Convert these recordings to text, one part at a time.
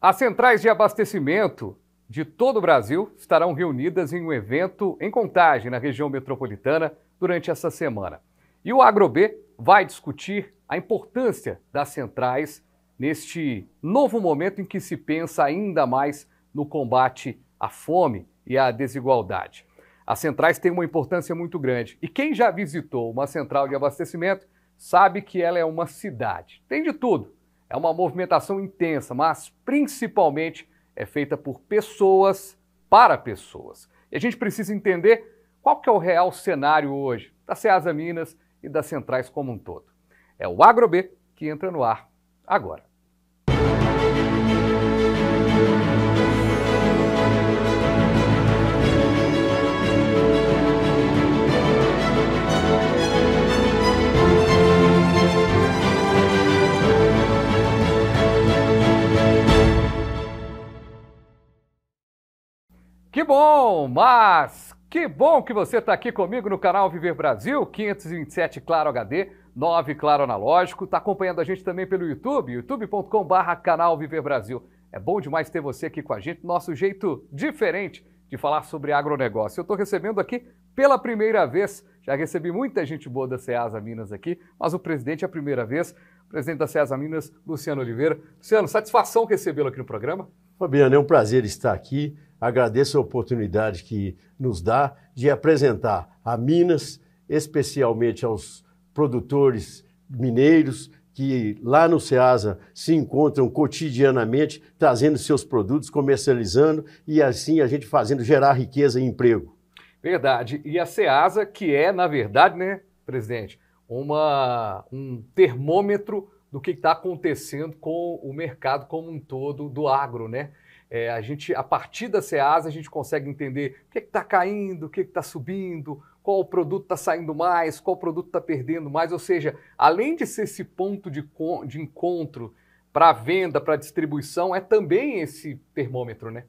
As centrais de abastecimento de todo o Brasil estarão reunidas em um evento em Contagem, na região metropolitana, durante essa semana. E o AgroB vai discutir a importância das centrais neste novo momento em que se pensa ainda mais no combate à fome e à desigualdade. As centrais têm uma importância muito grande. E quem já visitou uma central de abastecimento sabe que ela é uma cidade. Tem de tudo é uma movimentação intensa, mas principalmente é feita por pessoas para pessoas. E a gente precisa entender qual que é o real cenário hoje da Ceasa Minas e das centrais como um todo. É o AgroB que entra no ar agora. Que bom, mas que bom que você está aqui comigo no canal Viver Brasil, 527 Claro HD, 9 Claro Analógico. Está acompanhando a gente também pelo YouTube, youtube.com/barra canal Viver Brasil. É bom demais ter você aqui com a gente, nosso jeito diferente de falar sobre agronegócio. Eu estou recebendo aqui pela primeira vez, já recebi muita gente boa da Ceasa Minas aqui, mas o presidente é a primeira vez, o presidente da Ceasa Minas, Luciano Oliveira. Luciano, satisfação recebê-lo aqui no programa. Fabiano, é um prazer estar aqui Agradeço a oportunidade que nos dá de apresentar a Minas, especialmente aos produtores mineiros que lá no SEASA se encontram cotidianamente trazendo seus produtos, comercializando e assim a gente fazendo gerar riqueza e emprego. Verdade. E a SEASA, que é, na verdade, né, presidente, uma, um termômetro do que está acontecendo com o mercado como um todo do agro, né? É, a gente, a partir da SEASA, a gente consegue entender o que é está caindo, o que é está subindo, qual produto está saindo mais, qual produto está perdendo mais. Ou seja, além de ser esse ponto de, de encontro para venda, para distribuição, é também esse termômetro, né?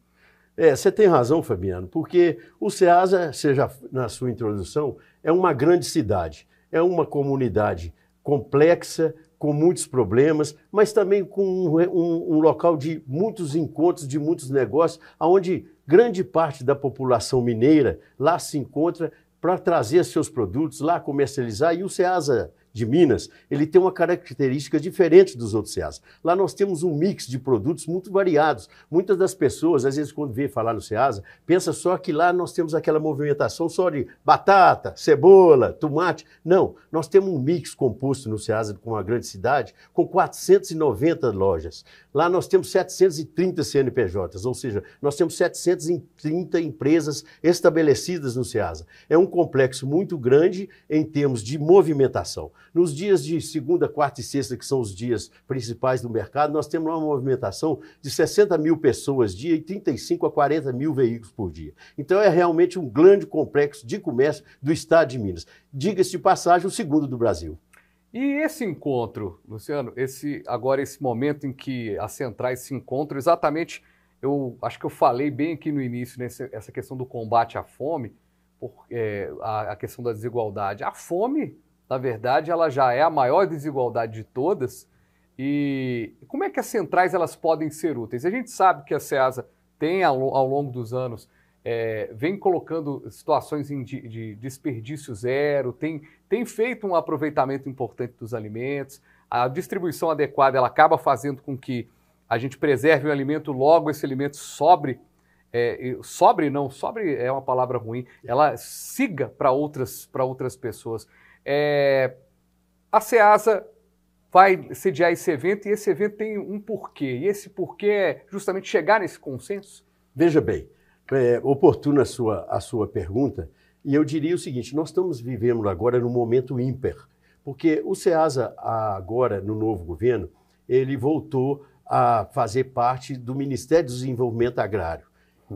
É, você tem razão, Fabiano, porque o SEASA, seja na sua introdução, é uma grande cidade, é uma comunidade complexa, com muitos problemas, mas também com um, um, um, local de muitos encontros, de muitos negócios, onde grande parte da população mineira lá se encontra para trazer seus produtos, lá comercializar. E o SEASA de Minas, ele tem uma característica diferente dos outros CEAs. Lá nós temos um mix de produtos muito variados. Muitas das pessoas, às vezes, quando vê falar no CEASA, pensa só que lá nós temos aquela movimentação só de batata, cebola, tomate. Não, nós temos um mix composto no CEASA com uma grande cidade, com 490 lojas. Lá nós temos 730 CNPJs, ou seja, nós temos 730 empresas estabelecidas no CEASA. É um complexo muito grande em termos de movimentação. Nos dias de segunda, quarta e sexta, que são os dias principais do mercado, nós temos uma movimentação de 60 mil pessoas dia e 35 a 40 mil veículos por dia. Então é realmente um grande complexo de comércio do estado de Minas. Diga-se de passagem, o segundo do Brasil. E esse encontro, Luciano, esse agora esse momento em que as centrais se encontram, exatamente, eu acho que eu falei bem aqui no início nessa essa questão do combate à fome, por, é, a, a questão da desigualdade. A fome na verdade, ela já é a maior desigualdade de todas. E como é que as centrais elas podem ser úteis? A gente sabe que a SEASA tem, ao longo dos anos, é, vem colocando situações de, de desperdício zero, tem, tem feito um aproveitamento importante dos alimentos, a distribuição adequada ela acaba fazendo com que a gente preserve o alimento, logo esse alimento sobre, é, sobre não, sobre é uma palavra ruim, ela siga para outras, outras pessoas. É, a SEASA vai sediar esse evento e esse evento tem um porquê. E esse porquê é justamente chegar nesse consenso? Veja bem, é oportuna a sua, a sua pergunta. E eu diria o seguinte: nós estamos vivendo agora num momento ímpar, porque o SEASA, agora no novo governo, ele voltou a fazer parte do Ministério do Desenvolvimento Agrário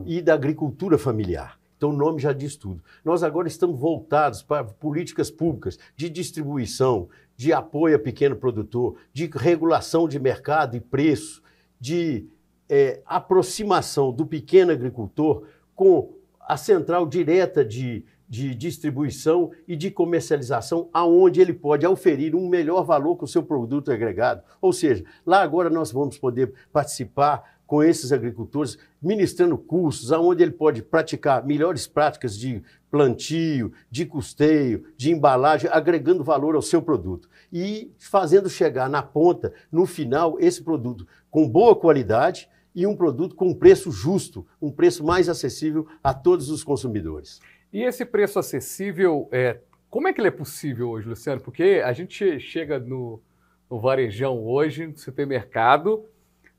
e da Agricultura Familiar. Então, o nome já diz tudo. Nós agora estamos voltados para políticas públicas de distribuição, de apoio a pequeno produtor, de regulação de mercado e preço, de é, aproximação do pequeno agricultor com a central direta de, de distribuição e de comercialização, aonde ele pode oferir um melhor valor com o seu produto agregado. Ou seja, lá agora nós vamos poder participar com esses agricultores, ministrando cursos aonde ele pode praticar melhores práticas de plantio, de custeio, de embalagem, agregando valor ao seu produto e fazendo chegar na ponta, no final, esse produto com boa qualidade e um produto com um preço justo, um preço mais acessível a todos os consumidores. E esse preço acessível, é, como é que ele é possível hoje, Luciano? Porque a gente chega no, no varejão hoje, no supermercado,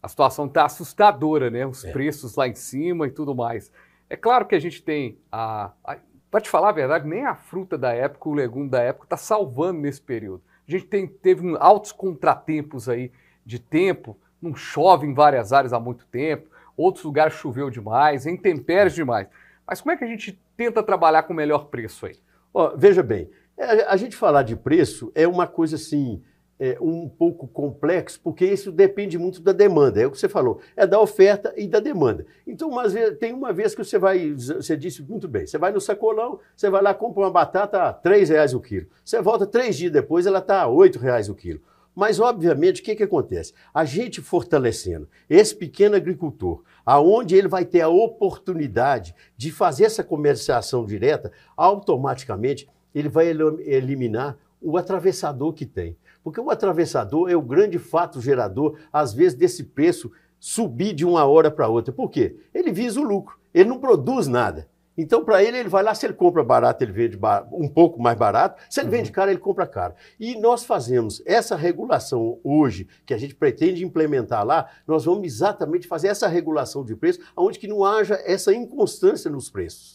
a situação está assustadora, né? Os é. preços lá em cima e tudo mais. É claro que a gente tem a. a para te falar a verdade, nem a fruta da época, o legume da época, está salvando nesse período. A gente tem, teve um, altos contratempos aí de tempo, não chove em várias áreas há muito tempo, outros lugares choveu demais, em tempéries é. demais. Mas como é que a gente tenta trabalhar com o melhor preço aí? Oh, veja bem, é, a gente falar de preço é uma coisa assim é, um pouco complexo, porque isso depende muito da demanda. É o que você falou, é da oferta e da demanda. Então, uma vez, tem uma vez que você vai, você disse muito bem, você vai no sacolão, você vai lá, compra uma batata a R$ reais o quilo. Você volta três dias depois, ela está a R$ reais o quilo. Mas, obviamente, o que, que acontece? A gente fortalecendo esse pequeno agricultor, aonde ele vai ter a oportunidade de fazer essa comercialização direta, automaticamente ele vai eliminar o atravessador que tem. Porque o atravessador é o grande fato gerador, às vezes, desse preço subir de uma hora para outra. Por quê? Ele visa o lucro, ele não produz nada. Então, para ele, ele vai lá, se ele compra barato, ele vende um pouco mais barato, se ele uhum. vende caro, ele compra caro. E nós fazemos essa regulação hoje, que a gente pretende implementar lá, nós vamos exatamente fazer essa regulação de preço, onde que não haja essa inconstância nos preços.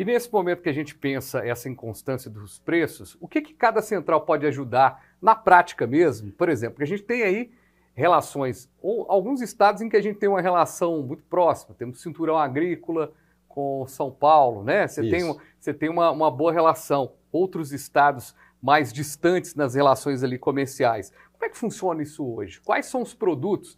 E nesse momento que a gente pensa essa inconstância dos preços, o que, que cada central pode ajudar na prática mesmo? Por exemplo, que a gente tem aí relações, ou alguns estados em que a gente tem uma relação muito próxima, temos cinturão agrícola com São Paulo, né? Você Isso. tem, você tem uma, uma boa relação. Outros estados mais distantes nas relações ali comerciais. Como é que funciona isso hoje? Quais são os produtos?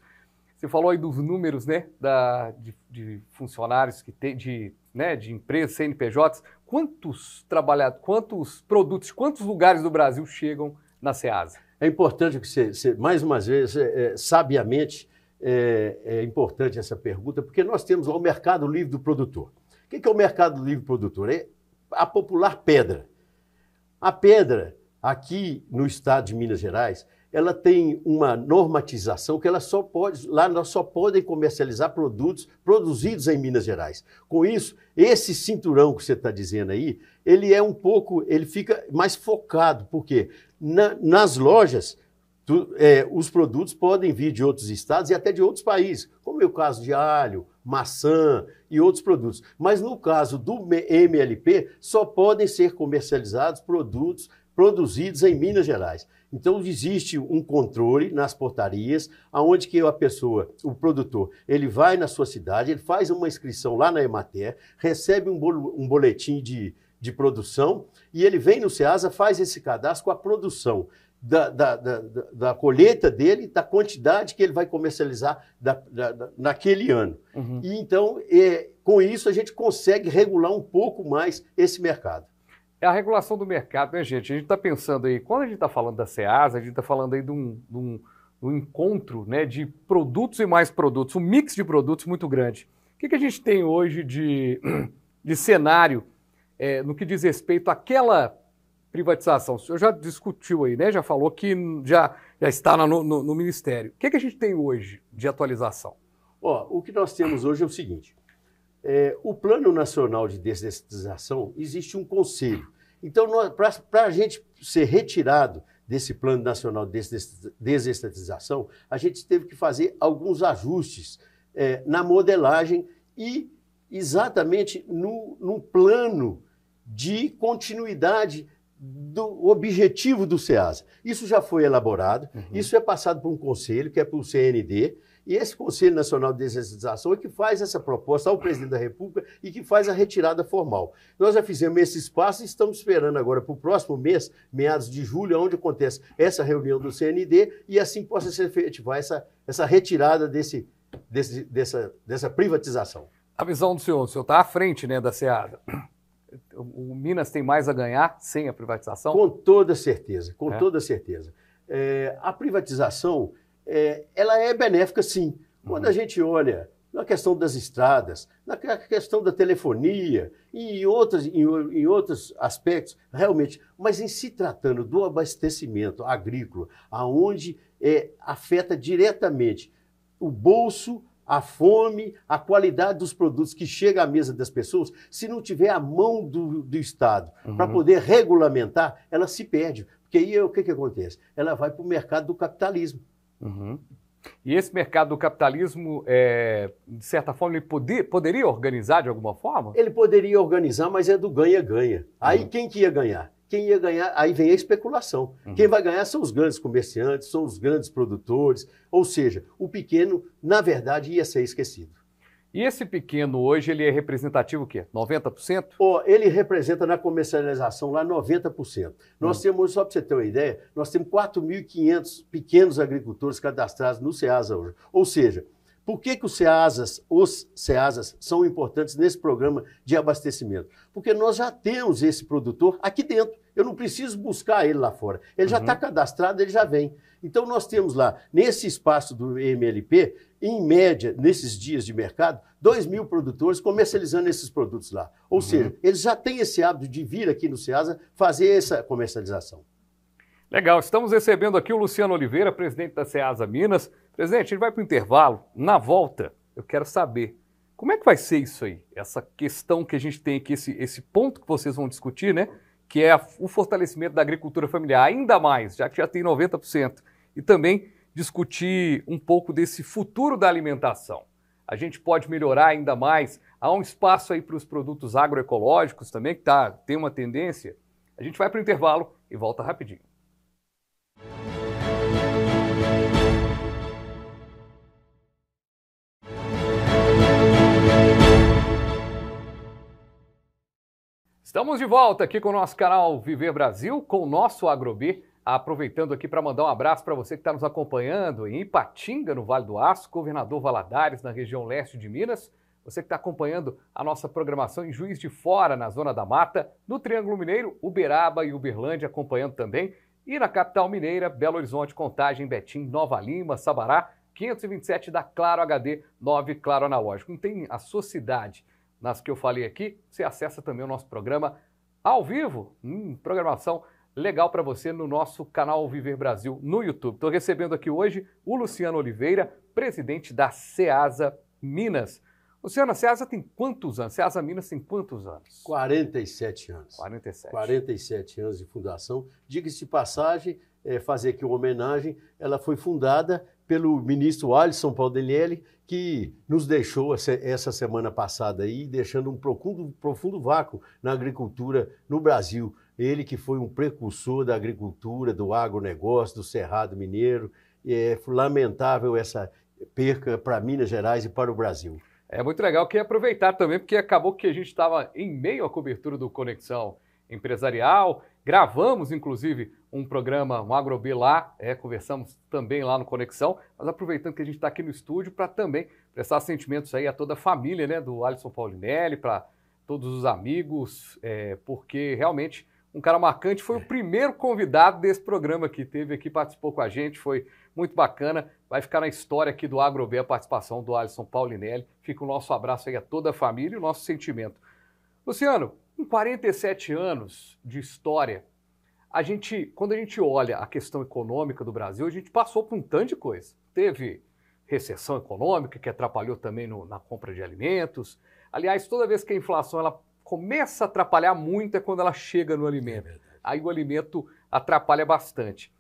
Você falou aí dos números, né, da, de, de funcionários que tem, de né, de empresas, CNPJs, quantos trabalhadores, quantos produtos, quantos lugares do Brasil chegam na SEASA? É importante que você, você mais uma vez, é, é, sabiamente, é, é, importante essa pergunta, porque nós temos lá o mercado livre do produtor. O que é o mercado livre do produtor? É a popular pedra. A pedra, aqui no estado de Minas Gerais, ela tem uma normatização que ela só pode, lá nós só podem comercializar produtos produzidos em Minas Gerais. Com isso, esse cinturão que você está dizendo aí, ele é um pouco, ele fica mais focado, porque na, nas lojas tu, é, os produtos podem vir de outros estados e até de outros países, como é o caso de alho, maçã e outros produtos. Mas no caso do MLP, só podem ser comercializados produtos produzidos em Minas Gerais. Então existe um controle nas portarias, aonde que a pessoa, o produtor, ele vai na sua cidade, ele faz uma inscrição lá na Emater, recebe um boletim de, de produção e ele vem no Ceasa, faz esse cadastro com a produção. Da, da, da, da, colheita dele, da quantidade que ele vai comercializar da, naquele ano. Uhum. E então, é, com isso, a gente consegue regular um pouco mais esse mercado é a regulação do mercado, né, gente? A gente está pensando aí, quando a gente está falando da SEASA, a gente está falando aí de um, de um, de um encontro né, de produtos e mais produtos, um mix de produtos muito grande. O que, que a gente tem hoje de, de cenário é, no que diz respeito àquela privatização? O senhor já discutiu aí, né? Já falou que já, já está no, no, no Ministério. O que, que a gente tem hoje de atualização? Ó, o que nós temos hoje é o seguinte: é, o Plano Nacional de Desestatização existe um conselho. Então, para a gente ser retirado desse Plano Nacional de Desestatização, a gente teve que fazer alguns ajustes é, na modelagem e exatamente no, no plano de continuidade do objetivo do SEASA. Isso já foi elaborado, uhum. isso é passado por um conselho, que é para o CND, e esse Conselho Nacional de Desestatização é que faz essa proposta ao presidente da República e que faz a retirada formal. Nós já fizemos esse espaço e estamos esperando agora para o próximo mês, meados de julho, onde acontece essa reunião do CND e assim possa se efetivar essa, essa retirada desse, desse, dessa, dessa privatização. A visão do senhor, o senhor está à frente né, da SEADA. O Minas tem mais a ganhar sem a privatização? Com toda certeza, com é. toda certeza. É, a privatização é, ela é benéfica sim. Quando uhum. a gente olha na questão das estradas, na questão da telefonia e em outros, em, em, outros aspectos, realmente. Mas em se tratando do abastecimento agrícola, aonde é, afeta diretamente o bolso, a fome, a qualidade dos produtos que chega à mesa das pessoas, se não tiver a mão do, do Estado uhum. para poder regulamentar, ela se perde. Porque aí o que, que acontece? Ela vai para o mercado do capitalismo. Uhum. E esse mercado do capitalismo, é, de certa forma, ele poder, poderia organizar de alguma forma? Ele poderia organizar, mas é do ganha-ganha. Aí uhum. quem que ia ganhar? Quem ia ganhar? Aí vem a especulação. Uhum. Quem vai ganhar são os grandes comerciantes, são os grandes produtores. Ou seja, o pequeno, na verdade, ia ser esquecido. E esse pequeno hoje, ele é representativo o quê? 90%? Oh, ele representa na comercialização lá 90%. Nós hum. temos, só para você ter uma ideia, nós temos 4.500 pequenos agricultores cadastrados no SEASA hoje. Ou seja, por que, que os CEASAS, os CEASAS são importantes nesse programa de abastecimento? Porque nós já temos esse produtor aqui dentro. Eu não preciso buscar ele lá fora. Ele uhum. já está cadastrado, ele já vem. Então, nós temos lá, nesse espaço do MLP, em média, nesses dias de mercado, 2 mil produtores comercializando esses produtos lá. Ou uhum. seja, eles já têm esse hábito de vir aqui no CEASA fazer essa comercialização. Legal, estamos recebendo aqui o Luciano Oliveira, presidente da SEASA Minas. Presidente, a gente vai para o intervalo. Na volta, eu quero saber como é que vai ser isso aí, essa questão que a gente tem aqui, esse, esse ponto que vocês vão discutir, né? Que é a, o fortalecimento da agricultura familiar, ainda mais, já que já tem 90%. E também discutir um pouco desse futuro da alimentação. A gente pode melhorar ainda mais. Há um espaço aí para os produtos agroecológicos também, que tá, tem uma tendência. A gente vai para o intervalo e volta rapidinho. Estamos de volta aqui com o nosso canal Viver Brasil, com o nosso Agrobi. Aproveitando aqui para mandar um abraço para você que está nos acompanhando em Ipatinga, no Vale do Aço, Governador Valadares, na região leste de Minas. Você que está acompanhando a nossa programação em Juiz de Fora, na Zona da Mata, no Triângulo Mineiro, Uberaba e Uberlândia, acompanhando também. E na capital mineira, Belo Horizonte, Contagem, Betim, Nova Lima, Sabará, 527 da Claro HD, 9 Claro Analógico. Não tem a sua cidade nas que eu falei aqui. Você acessa também o nosso programa ao vivo, hum, programação legal para você no nosso canal Viver Brasil no YouTube. Estou recebendo aqui hoje o Luciano Oliveira, presidente da SEASA Minas. Luciana, a Ceasa tem quantos anos? Ceasa Minas tem quantos anos? 47 anos. 47. 47 anos de fundação. Diga-se de passagem, é, fazer aqui uma homenagem, ela foi fundada pelo ministro Alisson Paudellieri, que nos deixou essa semana passada aí, deixando um profundo, profundo vácuo na agricultura no Brasil. Ele que foi um precursor da agricultura, do agronegócio, do cerrado mineiro. É lamentável essa perca para Minas Gerais e para o Brasil. É muito legal. que aproveitar também, porque acabou que a gente estava em meio à cobertura do Conexão Empresarial. Gravamos, inclusive, um programa, um Agrobi lá, é, conversamos também lá no Conexão, mas aproveitando que a gente está aqui no estúdio para também prestar sentimentos aí a toda a família né, do Alisson Paulinelli, para todos os amigos, é, porque realmente um cara marcante, foi o é. primeiro convidado desse programa que teve aqui, participou com a gente, foi muito bacana. Vai ficar na história aqui do AgroB a participação do Alisson Paulinelli. Fica o nosso abraço aí a toda a família e o nosso sentimento. Luciano, em 47 anos de história, a gente, quando a gente olha a questão econômica do Brasil, a gente passou por um tanto de coisa. Teve recessão econômica, que atrapalhou também no, na compra de alimentos. Aliás, toda vez que a inflação ela começa a atrapalhar muito é quando ela chega no alimento. É Aí o alimento atrapalha bastante.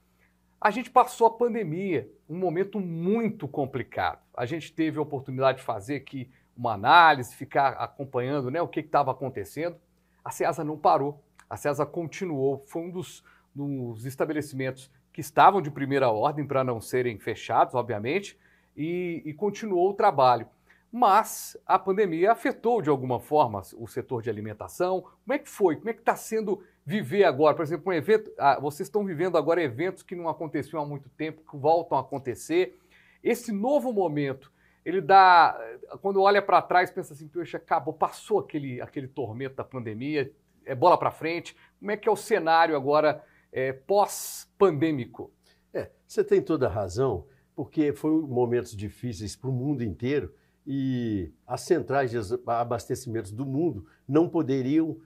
A gente passou a pandemia, um momento muito complicado. A gente teve a oportunidade de fazer aqui uma análise, ficar acompanhando né, o que estava acontecendo. A CESA não parou, a CESA continuou, foi um dos, dos estabelecimentos que estavam de primeira ordem para não serem fechados, obviamente, e, e continuou o trabalho mas a pandemia afetou de alguma forma o setor de alimentação. Como é que foi? Como é que está sendo viver agora? Por exemplo, um evento, ah, vocês estão vivendo agora eventos que não aconteciam há muito tempo, que voltam a acontecer. Esse novo momento, ele dá, quando olha para trás, pensa assim, poxa, acabou, passou aquele, aquele tormento da pandemia, é bola para frente. Como é que é o cenário agora é, pós-pandêmico? É, você tem toda a razão, porque foram momentos difíceis para o mundo inteiro, e as centrais de abastecimentos do mundo não poderiam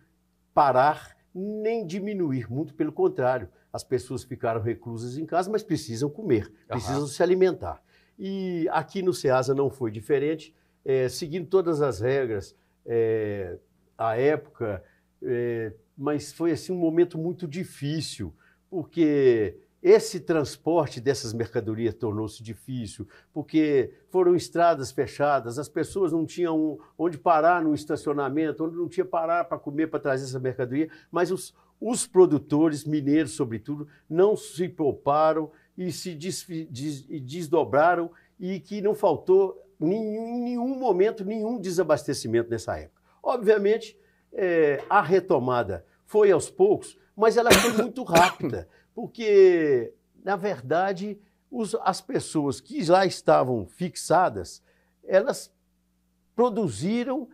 parar nem diminuir, muito pelo contrário. As pessoas ficaram reclusas em casa, mas precisam comer, precisam uhum. se alimentar. E aqui no SEASA não foi diferente, é, seguindo todas as regras, é, a época, é, mas foi assim um momento muito difícil, porque esse transporte dessas mercadorias tornou-se difícil, porque foram estradas fechadas, as pessoas não tinham onde parar no estacionamento, onde não tinha parar para comer, para trazer essa mercadoria, mas os, os produtores mineiros, sobretudo, não se pouparam e se des, des, desdobraram e que não faltou em nenhum momento nenhum desabastecimento nessa época. Obviamente, é, a retomada foi aos poucos, mas ela foi muito rápida porque, na verdade, os, as pessoas que lá estavam fixadas, elas produziram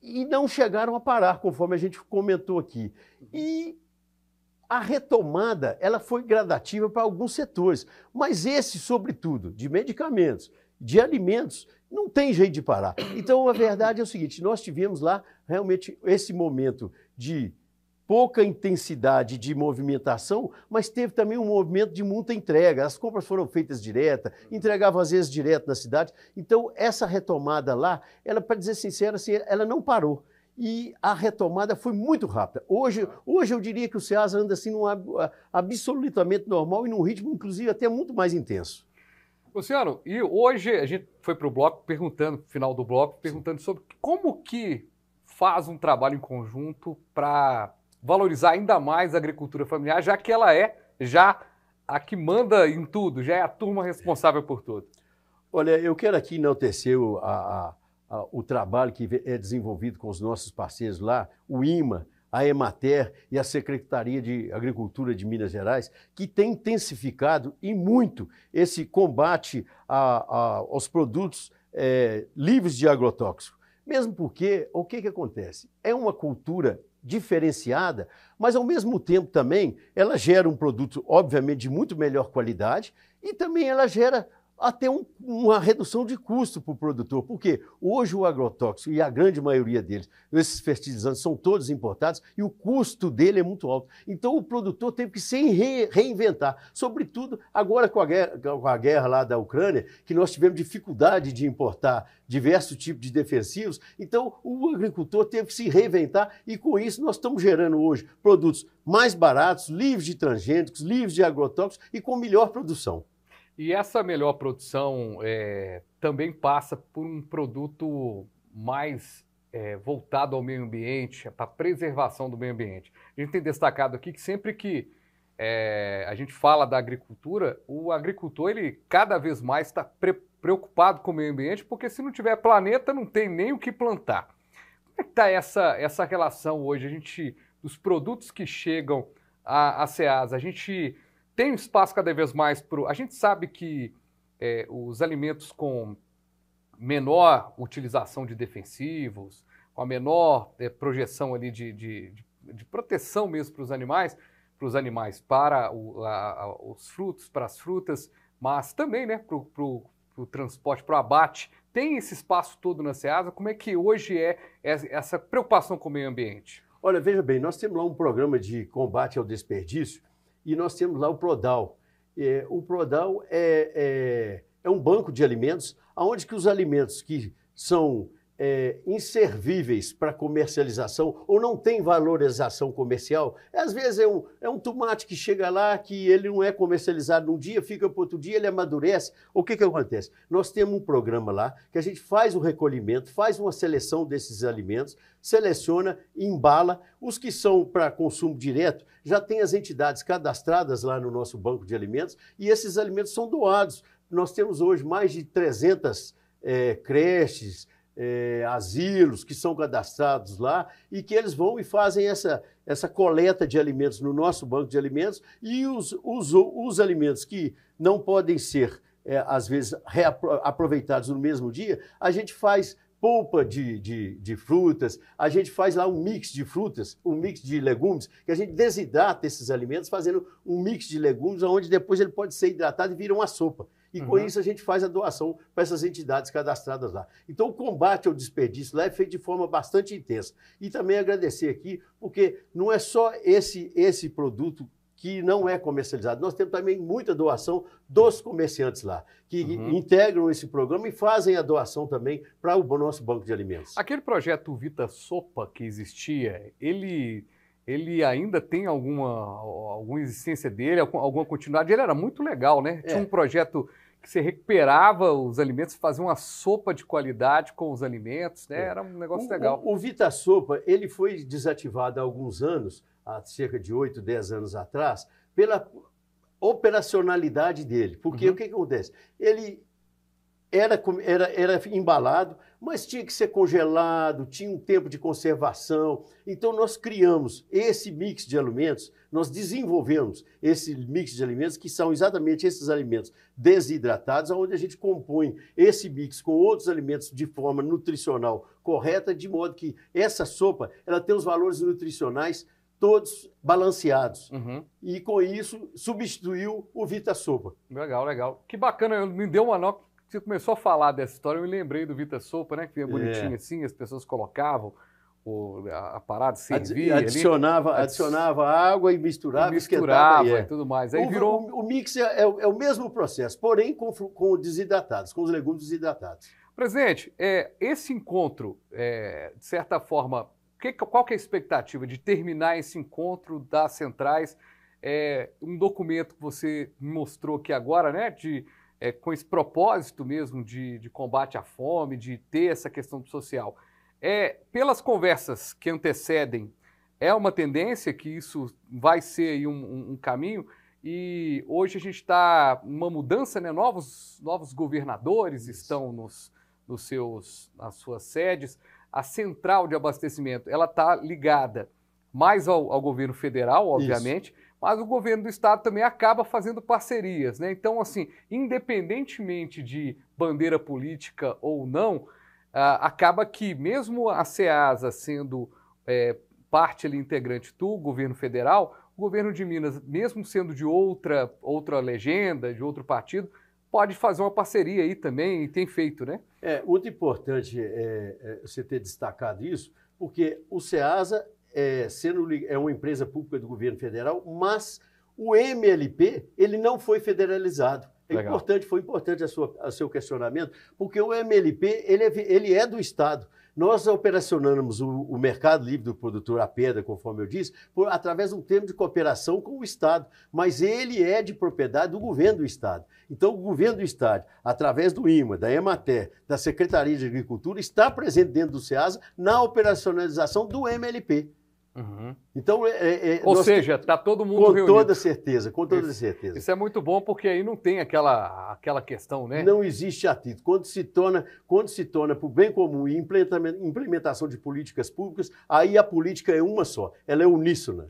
e não chegaram a parar, conforme a gente comentou aqui. E a retomada ela foi gradativa para alguns setores, mas esse, sobretudo, de medicamentos, de alimentos, não tem jeito de parar. Então, a verdade é o seguinte: nós tivemos lá realmente esse momento de pouca intensidade de movimentação, mas teve também um movimento de muita entrega. As compras foram feitas direta, entregava às vezes direto na cidade. Então, essa retomada lá, ela, para dizer sincero, assim, ela não parou. E a retomada foi muito rápida. Hoje, hoje eu diria que o SEASA anda assim num absolutamente normal e num ritmo, inclusive, até muito mais intenso. Luciano, e hoje a gente foi para o bloco perguntando, final do bloco, perguntando Sim. sobre como que faz um trabalho em conjunto para valorizar ainda mais a agricultura familiar, já que ela é já a que manda em tudo, já é a turma responsável por tudo. Olha, eu quero aqui enaltecer o, a, a, o trabalho que é desenvolvido com os nossos parceiros lá, o IMA, a Emater e a Secretaria de Agricultura de Minas Gerais, que tem intensificado e muito esse combate a, a, aos produtos é, livres de agrotóxico. Mesmo porque, o que, que acontece? É uma cultura diferenciada, mas ao mesmo tempo também ela gera um produto, obviamente, de muito melhor qualidade e também ela gera a ter um, uma redução de custo para o produtor. Porque hoje o agrotóxico, e a grande maioria deles, esses fertilizantes são todos importados e o custo dele é muito alto. Então o produtor teve que se re reinventar. Sobretudo agora com a, guerra, com a guerra lá da Ucrânia, que nós tivemos dificuldade de importar diversos tipos de defensivos. Então o agricultor teve que se reinventar e com isso nós estamos gerando hoje produtos mais baratos, livres de transgênicos, livres de agrotóxicos e com melhor produção. E essa melhor produção é, também passa por um produto mais é, voltado ao meio ambiente, é para a preservação do meio ambiente. A gente tem destacado aqui que sempre que é, a gente fala da agricultura, o agricultor ele cada vez mais está preocupado com o meio ambiente, porque se não tiver planeta, não tem nem o que plantar. Como é que está essa, essa relação hoje? A gente, dos produtos que chegam à, à SEAS, a gente tem um espaço cada vez mais para. A gente sabe que é, os alimentos com menor utilização de defensivos, com a menor é, projeção ali de, de, de, proteção mesmo para os animais, para os animais, para o, a, os frutos, para as frutas, mas também né, para o transporte, para o abate. Tem esse espaço todo na SEASA? Como é que hoje é essa preocupação com o meio ambiente? Olha, veja bem, nós temos lá um programa de combate ao desperdício e nós temos lá o Prodal. É, o Prodal é, é, é, um banco de alimentos, onde que os alimentos que são é, inservíveis para comercialização ou não tem valorização comercial. É, às vezes é um, é um tomate que chega lá, que ele não é comercializado num dia, fica para outro dia, ele amadurece. O que, que acontece? Nós temos um programa lá que a gente faz o recolhimento, faz uma seleção desses alimentos, seleciona, embala. Os que são para consumo direto já tem as entidades cadastradas lá no nosso banco de alimentos e esses alimentos são doados. Nós temos hoje mais de 300 é, creches, é, asilos que são cadastrados lá e que eles vão e fazem essa, essa coleta de alimentos no nosso banco de alimentos e os, os, os alimentos que não podem ser, é, às vezes, aproveitados no mesmo dia, a gente faz polpa de, de, de, frutas, a gente faz lá um mix de frutas, um mix de legumes, que a gente desidrata esses alimentos fazendo um mix de legumes, onde depois ele pode ser hidratado e vira uma sopa e uhum. com isso a gente faz a doação para essas entidades cadastradas lá. Então, o combate ao desperdício lá é feito de forma bastante intensa. E também agradecer aqui, porque não é só esse, esse produto que não é comercializado. Nós temos também muita doação dos comerciantes lá, que uhum. integram esse programa e fazem a doação também para o nosso banco de alimentos. Aquele projeto Vita Sopa que existia, ele ele ainda tem alguma, alguma existência dele, alguma continuidade. Ele era muito legal, né? É. Tinha um projeto que você recuperava os alimentos, fazia uma sopa de qualidade com os alimentos, né? É. Era um negócio o, legal. O, o Vita Sopa, ele foi desativado há alguns anos, há cerca de 8, 10 anos atrás, pela operacionalidade dele. Porque uhum. o que, que acontece? Ele era, era, era embalado, mas tinha que ser congelado, tinha um tempo de conservação. Então, nós criamos esse mix de alimentos, nós desenvolvemos esse mix de alimentos, que são exatamente esses alimentos desidratados, onde a gente compõe esse mix com outros alimentos de forma nutricional correta, de modo que essa sopa ela tem os valores nutricionais todos balanceados. Uhum. E com isso substituiu o Vita Sopa. Legal, legal. Que bacana, me deu uma nota você começou a falar dessa história, eu me lembrei do Vita Sopa, né? Que vinha é. bonitinho é. assim, as pessoas colocavam o, a, a parada servia adicionava, ali, adicionava água e misturava, e misturava e, é. e tudo mais. Aí o, virou... o, o mix é, é, é, o mesmo processo, porém com, com desidratados, com os legumes desidratados. Presidente, é, esse encontro, é, de certa forma, que, qual que é a expectativa de terminar esse encontro das centrais? É, um documento que você mostrou aqui agora, né? De é, com esse propósito mesmo de, de combate à fome, de ter essa questão social. É, pelas conversas que antecedem, é uma tendência que isso vai ser um, um, um caminho. E hoje a gente está uma mudança, né? Novos, novos governadores isso. estão nos, nos seus, nas suas sedes. A central de abastecimento, ela está ligada mais ao, ao, governo federal, obviamente, isso mas o governo do estado também acaba fazendo parcerias, né? Então, assim, independentemente de bandeira política ou não, acaba que mesmo a SEASA sendo é, parte ali, integrante do governo federal, o governo de Minas, mesmo sendo de outra, outra legenda, de outro partido, pode fazer uma parceria aí também e tem feito, né? É muito importante é, é, você ter destacado isso, porque o SEASA é, sendo, é uma empresa pública do governo federal, mas o MLP ele não foi federalizado. É importante, foi importante a sua, a seu questionamento, porque o MLP ele é, ele é do Estado. Nós operacionamos o, o, mercado livre do produtor a pedra, conforme eu disse, por, através de um termo de cooperação com o Estado, mas ele é de propriedade do governo do Estado. Então, o governo do Estado, através do IMA, da EMATER, da Secretaria de Agricultura, está presente dentro do SEASA na operacionalização do MLP. Uhum. Então, é, é, é ou seja, está todo mundo com reunido. toda certeza, com toda isso, certeza. Isso é muito bom porque aí não tem aquela, aquela questão, né? Não existe atrito. Quando se torna, quando se torna para o bem comum e implementação de políticas públicas, aí a política é uma só, ela é uníssona.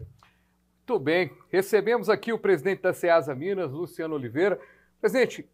Muito bem. Recebemos aqui o presidente da Ceasa Minas, Luciano Oliveira. Presidente,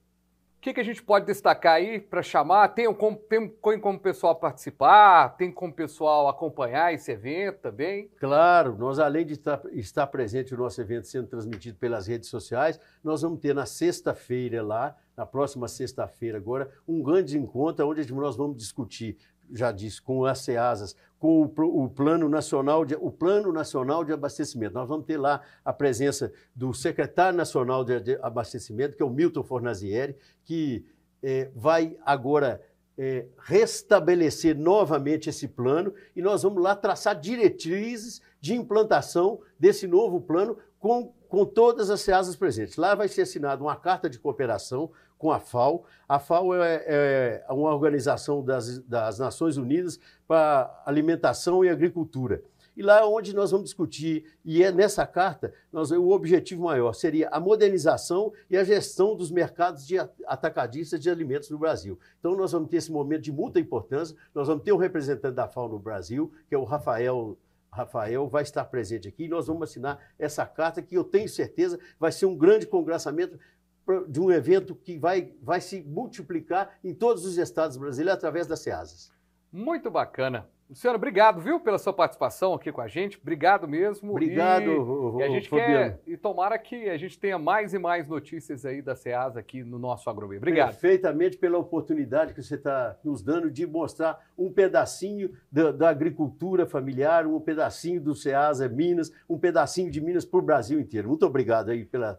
que, que a gente pode destacar aí para chamar? Tem como, tem como o pessoal participar? Tem como o pessoal acompanhar esse evento também? Claro, nós além de estar, estar presente o nosso evento sendo transmitido pelas redes sociais, nós vamos ter na sexta-feira lá, na próxima sexta-feira agora, um grande encontro onde nós vamos discutir já disse, com as CEASAs, com o, o, Plano Nacional de, o Plano Nacional de Abastecimento. Nós vamos ter lá a presença do secretário nacional de, de abastecimento, que é o Milton Fornazieri, que é, vai agora é, restabelecer novamente esse plano e nós vamos lá traçar diretrizes de implantação desse novo plano com, com todas as CEASAs presentes. Lá vai ser assinada uma carta de cooperação com a FAO. A FAO é, é uma organização das, das Nações Unidas para Alimentação e Agricultura. E lá é onde nós vamos discutir, e é nessa carta, nós, o objetivo maior seria a modernização e a gestão dos mercados de atacadistas de alimentos no Brasil. Então, nós vamos ter esse momento de muita importância, nós vamos ter um representante da FAO no Brasil, que é o Rafael. Rafael vai estar presente aqui e nós vamos assinar essa carta que eu tenho certeza vai ser um grande congressamento de um evento que vai, vai se multiplicar em todos os estados brasileiros através das SEASAs. Muito bacana. Luciano, obrigado, viu, pela sua participação aqui com a gente. Obrigado mesmo. Obrigado, e, o, e a gente quer e tomara que a gente tenha mais e mais notícias aí da SEASA aqui no nosso AgroBio. Obrigado. Perfeitamente pela oportunidade que você está nos dando de mostrar um pedacinho da, da agricultura familiar, um pedacinho do SEASA Minas, um pedacinho de Minas para o Brasil inteiro. Muito obrigado aí pela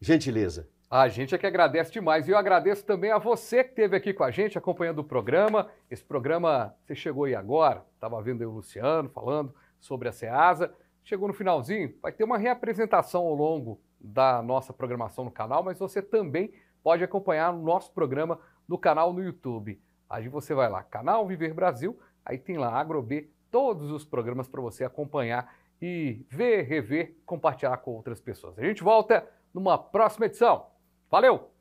gentileza. A gente é que agradece demais. E eu agradeço também a você que esteve aqui com a gente, acompanhando o programa. Esse programa, você chegou aí agora, estava vendo aí o Luciano falando sobre a SEASA. Chegou no finalzinho, vai ter uma reapresentação ao longo da nossa programação no canal, mas você também pode acompanhar o nosso programa no canal no YouTube. Aí você vai lá, canal Viver Brasil, aí tem lá AgroB, todos os programas para você acompanhar e ver, rever, compartilhar com outras pessoas. A gente volta numa próxima edição. Valeu!